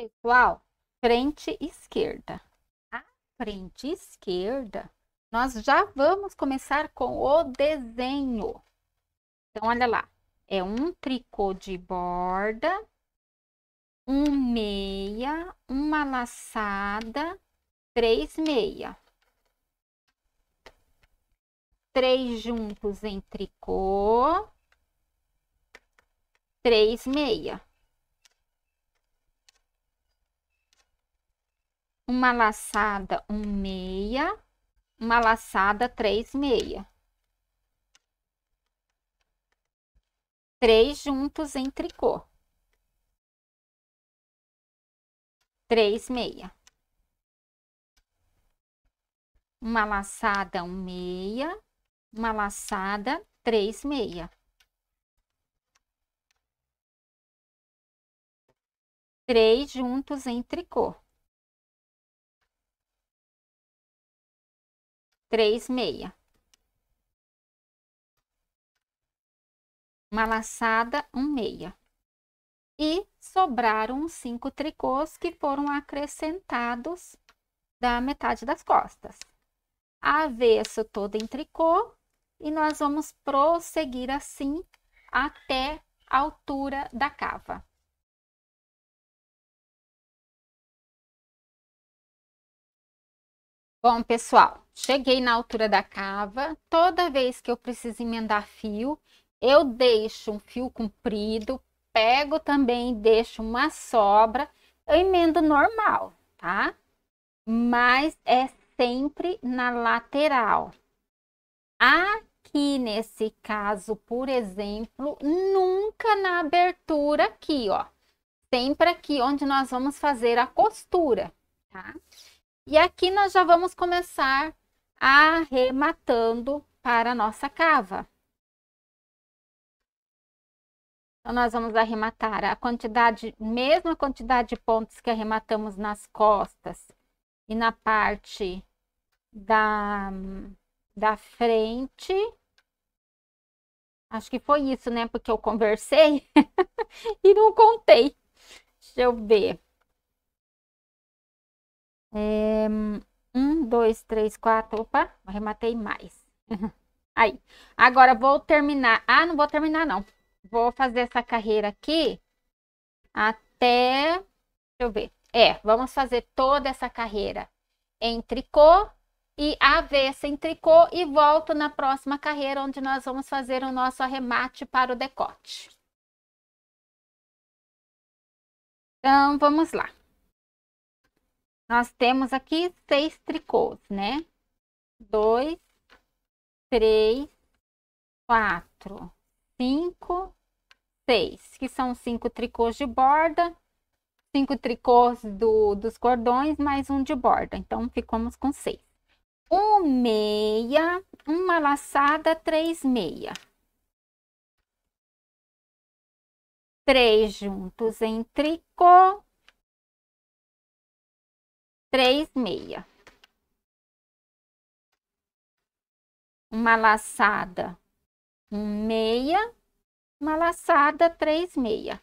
pessoal, igual frente esquerda. A frente esquerda, nós já vamos começar com o desenho. Então, olha lá. É um tricô de borda, um meia, uma laçada, três meia. Três juntos em tricô, três meia. uma laçada, um meia, uma laçada, três meia. Três juntos em tricô. Três meia. Uma laçada, um meia, uma laçada, três meia. Três juntos em tricô. três meia. Uma laçada, um meia. E sobraram cinco tricôs que foram acrescentados da metade das costas. Avesso todo em tricô e nós vamos prosseguir assim até a altura da cava. Bom, pessoal, Cheguei na altura da cava, toda vez que eu preciso emendar fio, eu deixo um fio comprido, pego também e deixo uma sobra, eu emendo normal, tá? Mas é sempre na lateral. Aqui nesse caso, por exemplo, nunca na abertura aqui, ó. Sempre aqui onde nós vamos fazer a costura, tá? E aqui nós já vamos começar arrematando para a nossa cava. Então, nós vamos arrematar a quantidade, mesma quantidade de pontos que arrematamos nas costas e na parte da, da frente. Acho que foi isso, né? Porque eu conversei e não contei. Deixa eu ver. É, um, dois, três, quatro. Opa, arrematei mais. Aí, agora vou terminar. Ah, não vou terminar, não. Vou fazer essa carreira aqui até. Deixa eu ver. É, vamos fazer toda essa carreira em tricô e avessa em tricô e volto na próxima carreira, onde nós vamos fazer o nosso arremate para o decote. Então, vamos lá. Nós temos aqui seis tricôs, né? Dois, três, quatro, cinco, seis, que são cinco tricôs de borda, cinco tricôs do, dos cordões, mais um de borda. Então, ficamos com seis. Um meia, uma laçada, três meia. Três juntos em tricô, três meia. Uma laçada, um meia, uma laçada, três meia.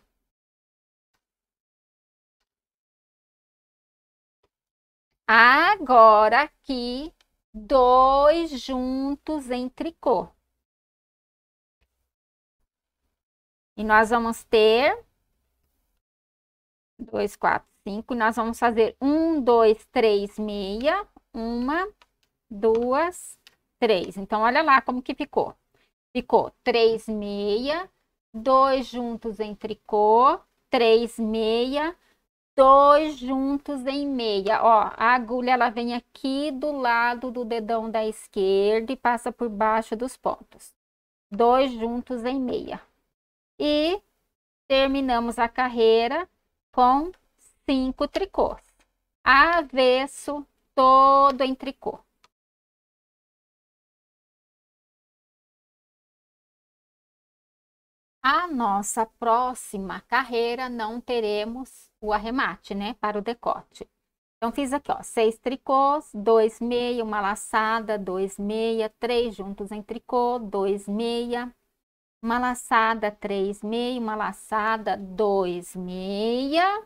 Agora aqui, dois juntos em tricô. E nós vamos ter dois, quatro, nós vamos fazer um, dois, três, meia, uma, duas, três. Então, olha lá como que ficou. Ficou três, meia, dois juntos em tricô, três, meia, dois juntos em meia. Ó, a agulha, ela vem aqui do lado do dedão da esquerda e passa por baixo dos pontos. Dois juntos em meia. E terminamos a carreira com cinco tricôs. Avesso, todo em tricô. A nossa próxima carreira não teremos o arremate, né, para o decote. Então, fiz aqui, ó, seis tricôs, dois meia, uma laçada, dois meia, três juntos em tricô, dois meia, uma laçada, três meia, uma laçada, dois meia,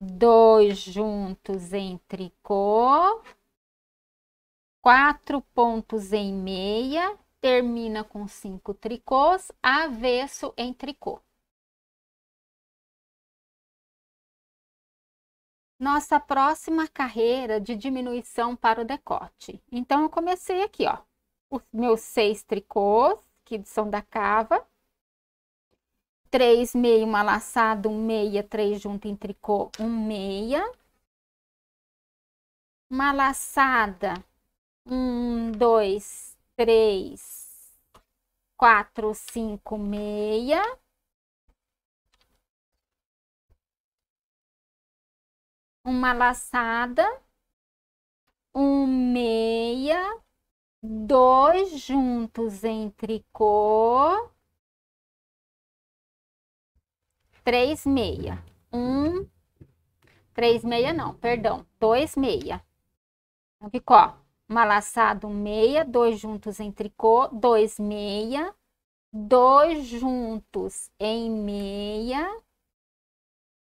dois juntos em tricô, quatro pontos em meia, termina com cinco tricôs, avesso em tricô. Nossa próxima carreira de diminuição para o decote. Então, eu comecei aqui, ó, os meus seis tricôs, que são da cava, três meio uma laçada, um meia, três junto em tricô, um meia. Uma laçada, um, dois, três, quatro, cinco, meia. Uma laçada, um meia, dois juntos em tricô, três meia. Um, três meia não, perdão, dois meia. Então ficou, ó, uma laçada, um meia, dois juntos em tricô, dois meia, dois juntos em meia.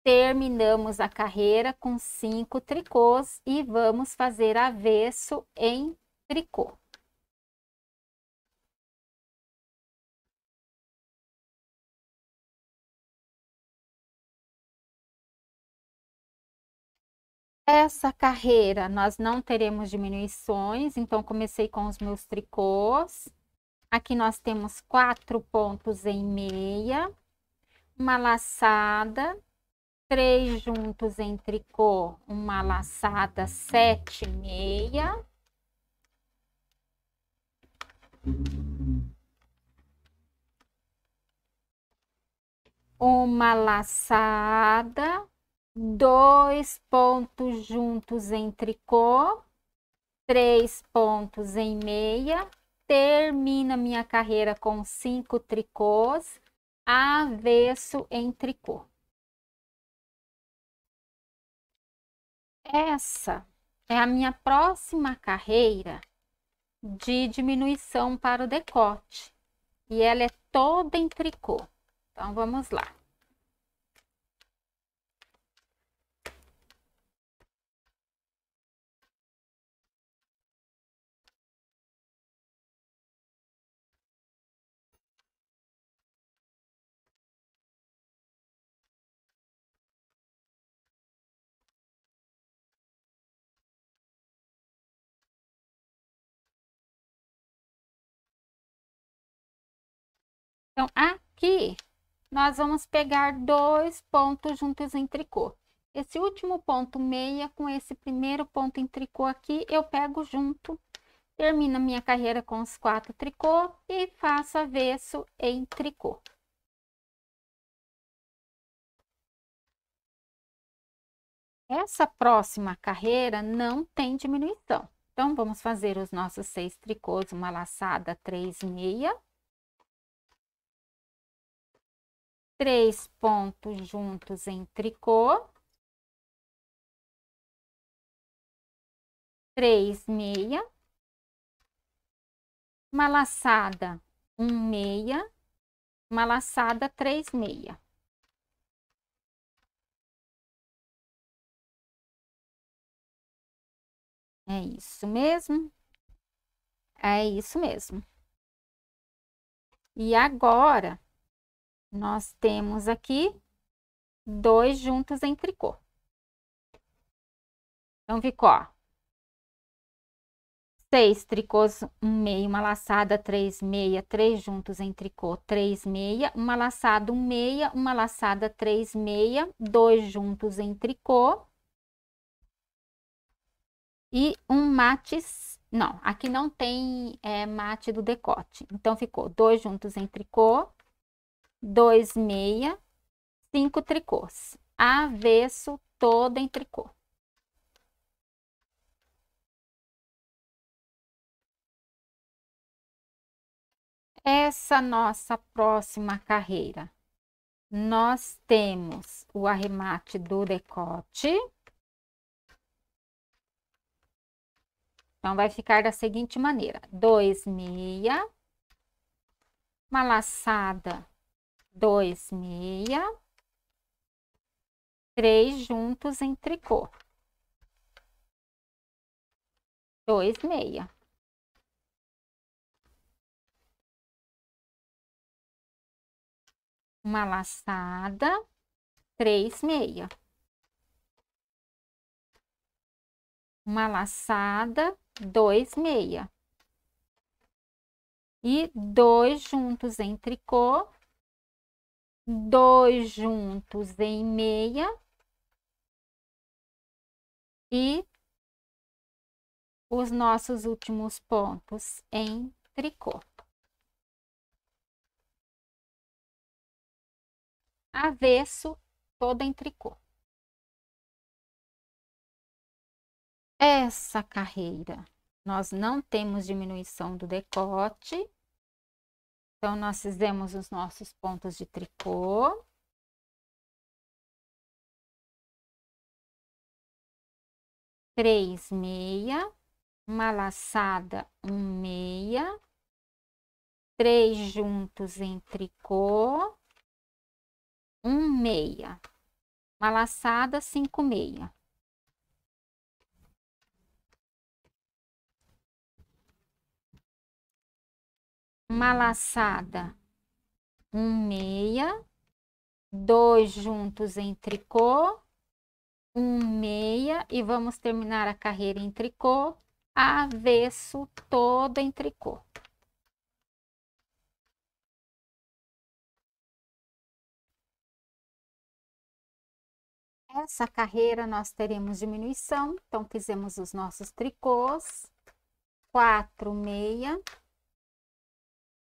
Terminamos a carreira com cinco tricôs e vamos fazer avesso em tricô. Essa carreira nós não teremos diminuições, então comecei com os meus tricôs. Aqui nós temos quatro pontos em meia, uma laçada, três juntos em tricô, uma laçada sete meia. Uma laçada, dois pontos juntos em tricô, três pontos em meia, termina minha carreira com cinco tricôs, avesso em tricô. Essa é a minha próxima carreira de diminuição para o decote. E ela é toda em tricô. Então, vamos lá. Então, aqui nós vamos pegar dois pontos juntos em tricô. Esse último ponto meia com esse primeiro ponto em tricô aqui, eu pego junto, termino minha carreira com os quatro tricô e faço avesso em tricô. Essa próxima carreira não tem diminuição. Então, vamos fazer os nossos seis tricôs, uma laçada, três meia, três pontos juntos em tricô, três meia, uma laçada um meia, uma laçada três meia. É isso mesmo? É isso mesmo. E agora, nós temos aqui dois juntos em tricô. Então, ficou, ó, seis tricôs, um meio, uma laçada, três meia, três juntos em tricô, três meia, uma laçada, um meia, uma laçada, três meia, dois juntos em tricô. E um mate, não, aqui não tem é, mate do decote, então ficou dois juntos em tricô, dois meia, cinco tricôs. Avesso todo em tricô. Essa nossa próxima carreira, nós temos o arremate do decote. Então, vai ficar da seguinte maneira. Dois meia, uma laçada dois meia, três juntos em tricô. Dois meia. Uma laçada, três meia. Uma laçada, dois meia. E dois juntos em tricô, dois juntos em meia e os nossos últimos pontos em tricô. Avesso, toda em tricô. Essa carreira, nós não temos diminuição do decote, então, nós fizemos os nossos pontos de tricô. Três meia, uma laçada, um meia, três juntos em tricô, um meia, uma laçada, cinco meia. uma laçada, um meia, dois juntos em tricô, um meia e vamos terminar a carreira em tricô, avesso todo em tricô. Essa carreira nós teremos diminuição, então fizemos os nossos tricôs, quatro meia,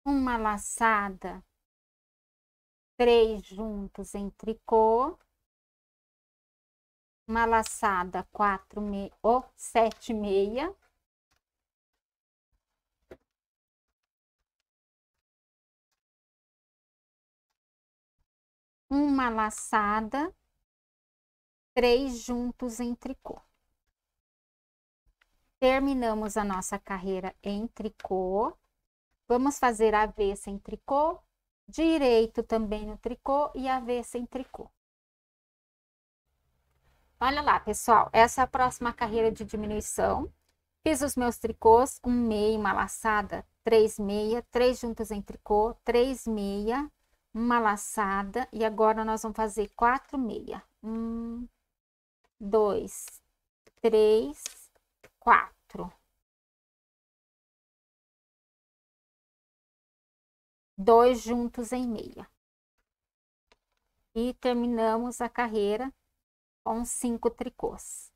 uma laçada, três juntos em tricô, uma laçada quatro me... ou oh, sete meia, uma laçada, três juntos em tricô. Terminamos a nossa carreira em tricô. Vamos fazer avessa em tricô, direito também no tricô e avessa em tricô. Olha lá, pessoal, essa é a próxima carreira de diminuição. Fiz os meus tricôs, um meio, uma laçada, três meia, três juntas em tricô, três meia, uma laçada, e agora nós vamos fazer quatro meia. Um, dois, três, quatro. dois juntos em meia. E terminamos a carreira com cinco tricôs.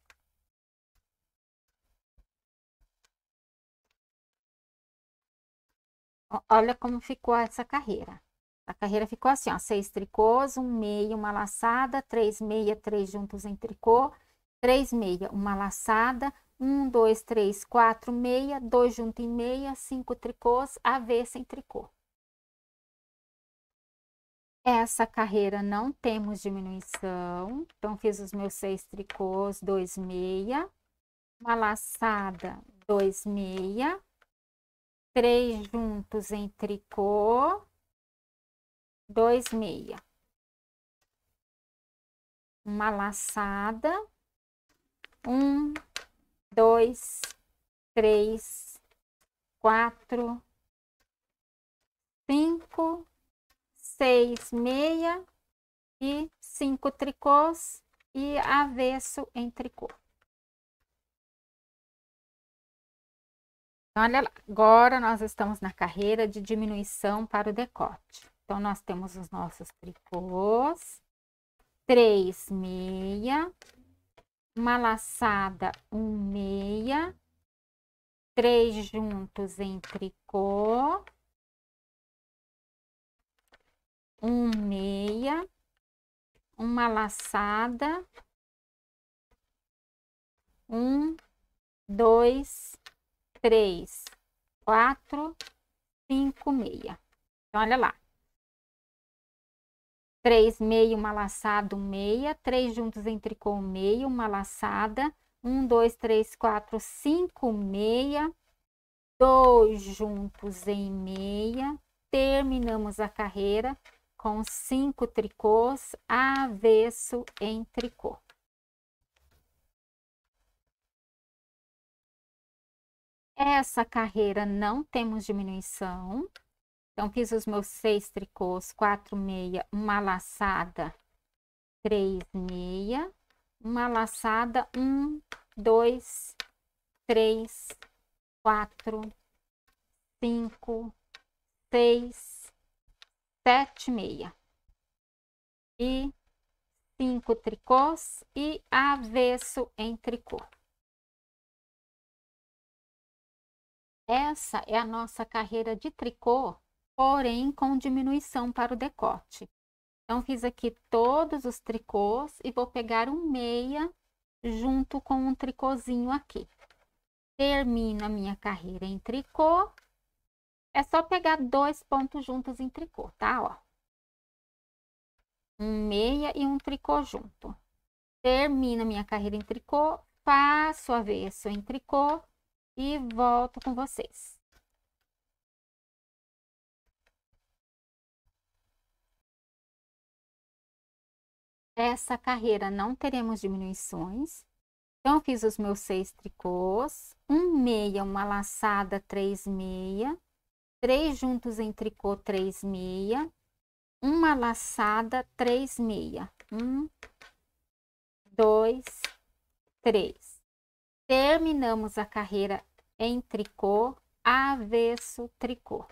Olha como ficou essa carreira. A carreira ficou assim, ó, seis tricôs, um meio, uma laçada, três meia, três juntos em tricô, três meia, uma laçada, um, dois, três, quatro, meia, dois juntos em meia, cinco tricôs, avesso em tricô. Essa carreira não temos diminuição, então fiz os meus seis tricôs, dois meia, uma laçada, dois meia, três juntos em tricô, dois meia, uma laçada, um, dois, três, quatro, seis meia e cinco tricôs e avesso em tricô. Olha lá, agora nós estamos na carreira de diminuição para o decote. Então, nós temos os nossos tricôs, três meia, uma laçada, um meia, três juntos em tricô, um meia, uma laçada, um, dois, três, quatro, cinco, meia. Então, olha lá. Três meia, uma laçada, um meia, três juntos em tricô, um meia, uma laçada, um, dois, três, quatro, cinco, meia, dois juntos em meia, terminamos a carreira, com cinco tricôs, avesso em tricô. Essa carreira não temos diminuição. Então, fiz os meus seis tricôs, quatro meia, uma laçada, três meia, uma laçada, um, dois, três, quatro, cinco, seis, sete meia e cinco tricôs e avesso em tricô. Essa é a nossa carreira de tricô, porém com diminuição para o decote. Então, fiz aqui todos os tricôs e vou pegar um meia junto com um tricôzinho aqui. Termino a minha carreira em tricô é só pegar dois pontos juntos em tricô, tá? Ó. Um meia e um tricô junto. Termino minha carreira em tricô, passo avesso em tricô e volto com vocês. Essa carreira não teremos diminuições. Então, fiz os meus seis tricôs, um meia, uma laçada, três meia, três juntos em tricô, três meia, uma laçada, três meia, um, dois, três. Terminamos a carreira em tricô, avesso tricô.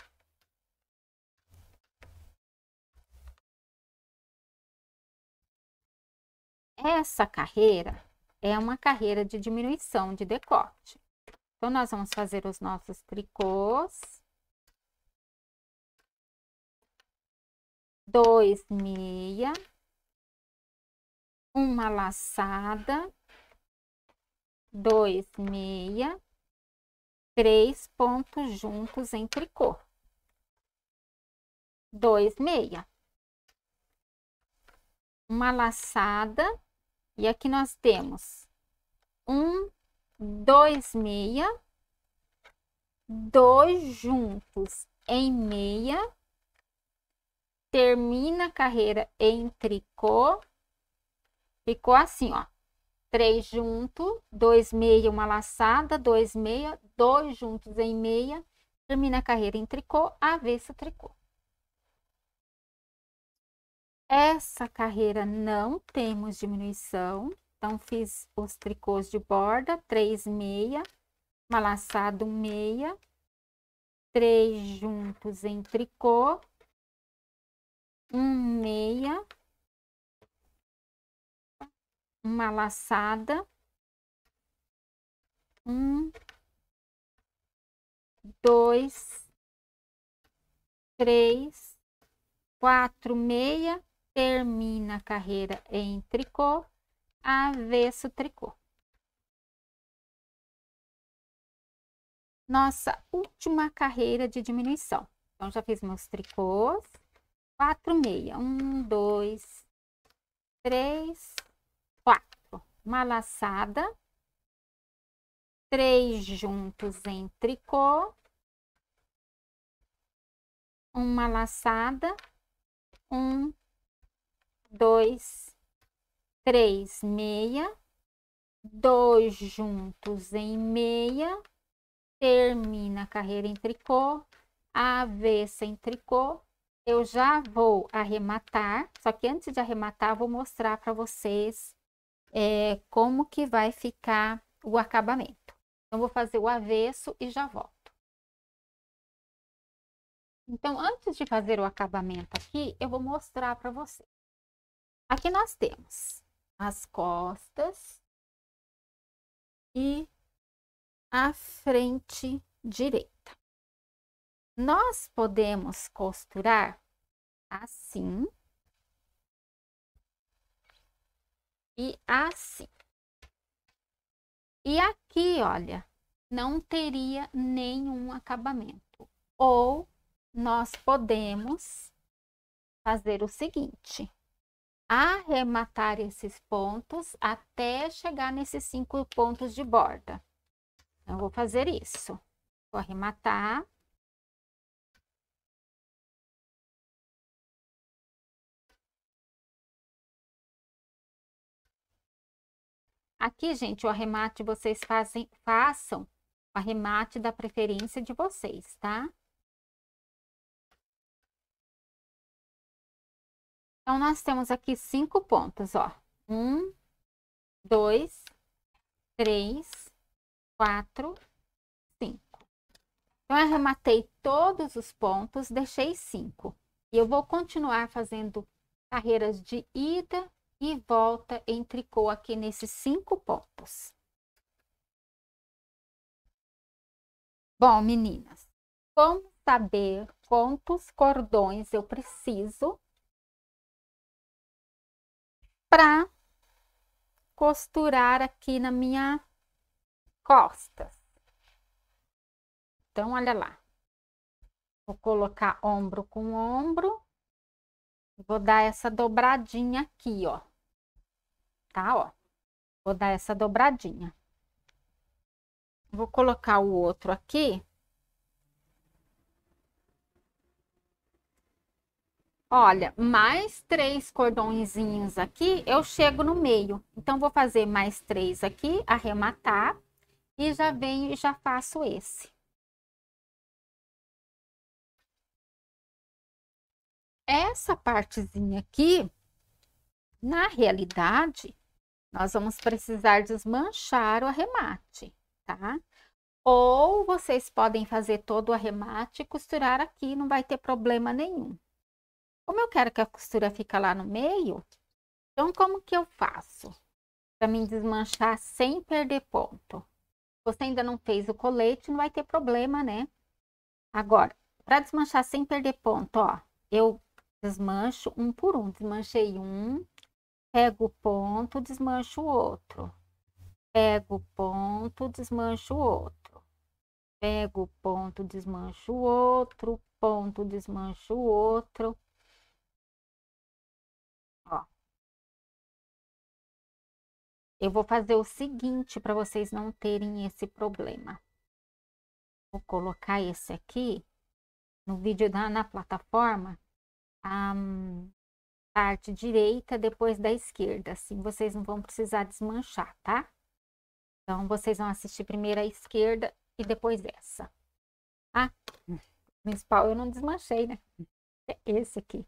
Essa carreira é uma carreira de diminuição de decote. Então, nós vamos fazer os nossos tricôs. dois meia, uma laçada, dois meia, três pontos juntos em tricô. Dois meia. Uma laçada, e aqui nós temos um, dois meia, dois juntos em meia, termina a carreira em tricô. Ficou assim, ó. Três junto, dois meia, uma laçada, dois meia, dois juntos em meia, termina a carreira em tricô, avesso tricô. Essa carreira não temos diminuição, então fiz os tricôs de borda, três meia, uma laçada, um meia, três juntos em tricô, um meia, uma laçada, um, dois, três, quatro, meia, termina a carreira em tricô, avesso tricô. Nossa última carreira de diminuição. Então, já fiz meus tricôs quatro meia. Um, dois, três, quatro. Uma laçada. Três juntos em tricô. Uma laçada. Um, dois, três, meia. Dois juntos em meia. Termina a carreira em tricô. Avessa em tricô eu já vou arrematar, só que antes de arrematar, vou mostrar para vocês é, como que vai ficar o acabamento. Então, vou fazer o avesso e já volto. Então, antes de fazer o acabamento aqui, eu vou mostrar para vocês. Aqui nós temos as costas e a frente direita. Nós podemos costurar assim e assim. E aqui, olha, não teria nenhum acabamento. Ou nós podemos fazer o seguinte, arrematar esses pontos até chegar nesses cinco pontos de borda. Então, eu vou fazer isso. Vou arrematar. Aqui, gente, o arremate vocês fazem, façam o arremate da preferência de vocês, tá? Então, nós temos aqui cinco pontos, ó. Um, dois, três, quatro, cinco. Então, eu arrematei todos os pontos, deixei cinco. E eu vou continuar fazendo carreiras de ida e volta em tricô aqui nesses cinco pontos. Bom, meninas, como saber quantos cordões eu preciso para costurar aqui na minha costa? Então, olha lá. Vou colocar ombro com ombro. Vou dar essa dobradinha aqui, ó tá? Ó, vou dar essa dobradinha. Vou colocar o outro aqui. Olha, mais três cordõezinhos aqui, eu chego no meio. Então, vou fazer mais três aqui, arrematar. E já venho e já faço esse. Essa partezinha aqui, na realidade, nós vamos precisar desmanchar o arremate, tá? Ou vocês podem fazer todo o arremate e costurar aqui, não vai ter problema nenhum. Como eu quero que a costura fica lá no meio, então como que eu faço? Para me desmanchar sem perder ponto. Você ainda não fez o colete, não vai ter problema, né? Agora, para desmanchar sem perder ponto, ó, eu desmancho um por um. Desmanchei um, Pego o ponto, desmancho o outro. Pego o ponto, desmancho o outro. Pego o ponto, desmancho o outro. Ponto, desmancho o outro. Ó. Eu vou fazer o seguinte para vocês não terem esse problema. Vou colocar esse aqui no vídeo da, na plataforma. Um, parte direita depois da esquerda, assim vocês não vão precisar desmanchar, tá? Então, vocês vão assistir primeiro a esquerda e depois essa. Ah, principal eu não desmanchei, né? É esse aqui.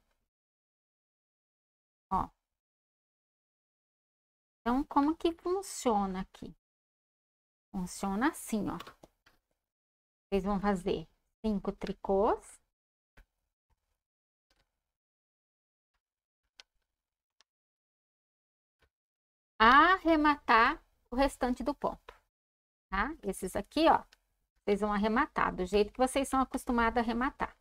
Ó. Então, como que funciona aqui? Funciona assim, ó. Vocês vão fazer cinco tricôs. arrematar o restante do ponto, tá? Esses aqui, ó, vocês vão arrematar do jeito que vocês são acostumados a arrematar.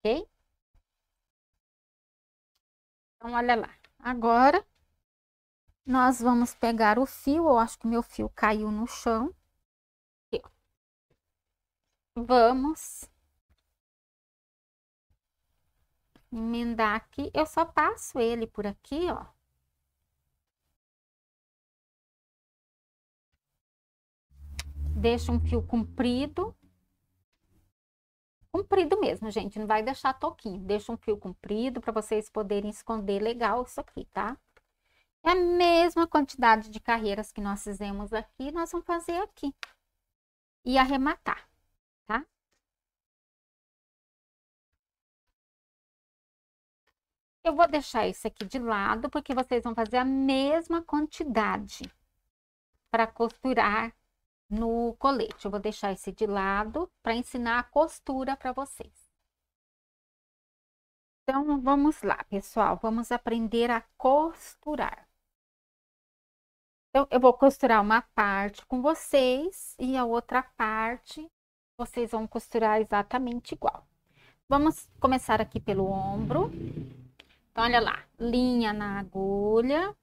Ok? Então, olha lá. Agora, nós vamos pegar o fio, eu acho que meu fio caiu no chão. Vamos emendar aqui, eu só passo ele por aqui, ó. Deixa um fio comprido. Comprido mesmo, gente, não vai deixar toquinho. Deixa um fio comprido para vocês poderem esconder legal isso aqui, tá? É a mesma quantidade de carreiras que nós fizemos aqui, nós vamos fazer aqui. E arrematar. Eu vou deixar isso aqui de lado, porque vocês vão fazer a mesma quantidade para costurar no colete. Eu vou deixar esse de lado para ensinar a costura para vocês. Então, vamos lá, pessoal. Vamos aprender a costurar. Então, eu vou costurar uma parte com vocês e a outra parte vocês vão costurar exatamente igual. Vamos começar aqui pelo ombro. Então, olha lá, linha na agulha.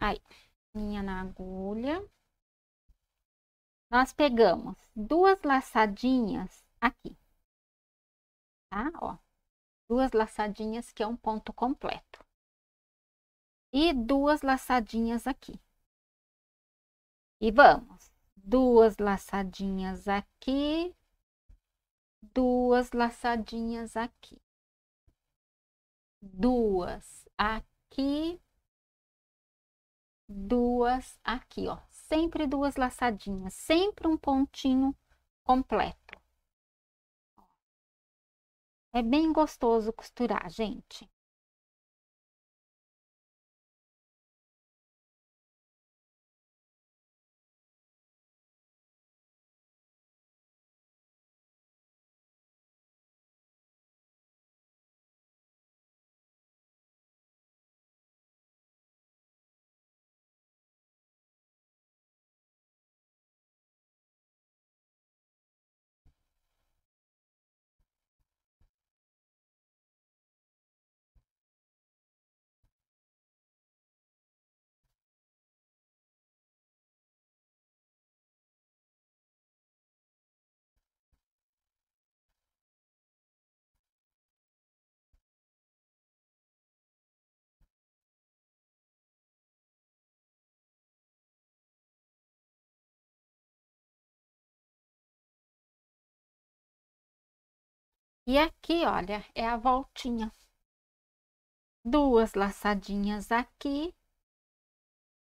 Aí, linha na agulha. Nós pegamos duas laçadinhas aqui, tá? Ó, duas laçadinhas que é um ponto completo. E duas laçadinhas aqui. E vamos, duas laçadinhas aqui, duas laçadinhas aqui. Duas aqui. Duas aqui, ó. Sempre duas laçadinhas, sempre um pontinho completo. É bem gostoso costurar, gente. E aqui, olha, é a voltinha. Duas laçadinhas aqui,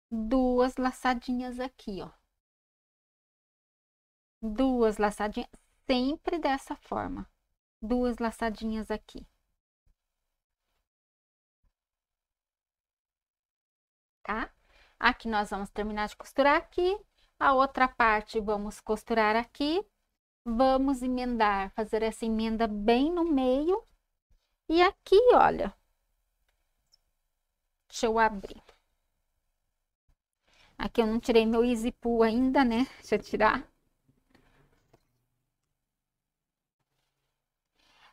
duas laçadinhas aqui, ó. Duas laçadinhas, sempre dessa forma. Duas laçadinhas aqui. Tá? Aqui nós vamos terminar de costurar aqui. A outra parte vamos costurar aqui Vamos emendar, fazer essa emenda bem no meio. E aqui, olha, deixa eu abrir. Aqui eu não tirei meu Easy pull ainda, né? Deixa eu tirar.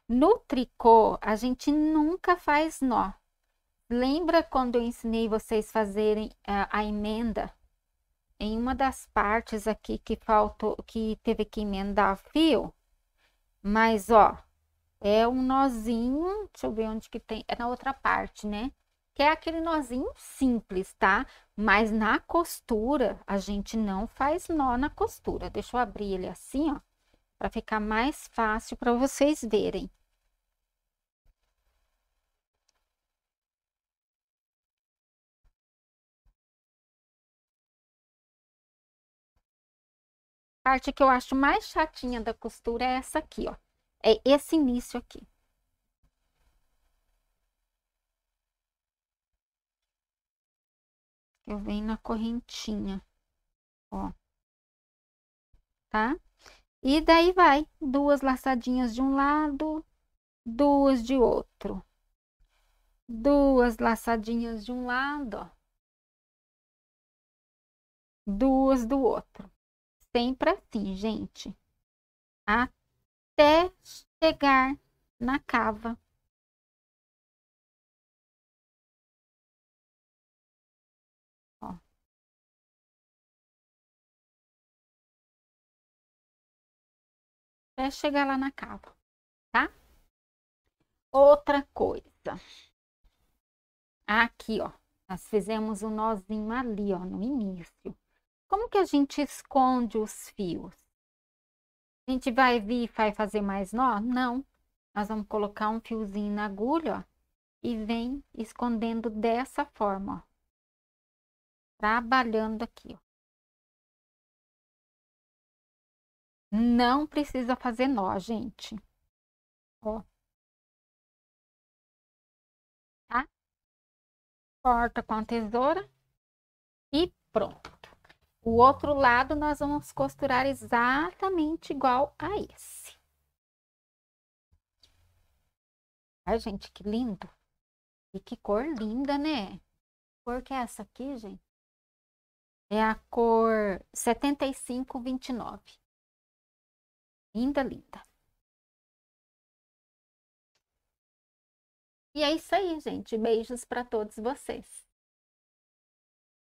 No tricô, a gente nunca faz nó. Lembra quando eu ensinei vocês fazerem eh, a emenda? em uma das partes aqui que faltou, que teve que emendar fio, mas ó, é um nozinho, deixa eu ver onde que tem, é na outra parte, né? Que é aquele nozinho simples, tá? Mas na costura, a gente não faz nó na costura. Deixa eu abrir ele assim, ó, para ficar mais fácil para vocês verem. parte que eu acho mais chatinha da costura é essa aqui, ó. É esse início aqui. Eu venho na correntinha, ó. Tá? E daí vai duas laçadinhas de um lado, duas de outro. Duas laçadinhas de um lado, ó. Duas do outro sempre assim, gente. Até chegar na cava. Ó. Até chegar lá na cava, tá? Outra coisa. Aqui, ó. Nós fizemos o um nozinho ali, ó, no início. Como que a gente esconde os fios? A gente vai vir e vai fazer mais nó? Não. Nós vamos colocar um fiozinho na agulha, ó, e vem escondendo dessa forma, ó. Trabalhando aqui, ó. Não precisa fazer nó, gente. Ó. Tá? Corta com a tesoura e pronto. O outro lado nós vamos costurar exatamente igual a esse. Ai, gente, que lindo. E que cor linda, né? Que cor que é essa aqui, gente? É a cor 7529. Linda, linda. E é isso aí, gente. Beijos para todos vocês.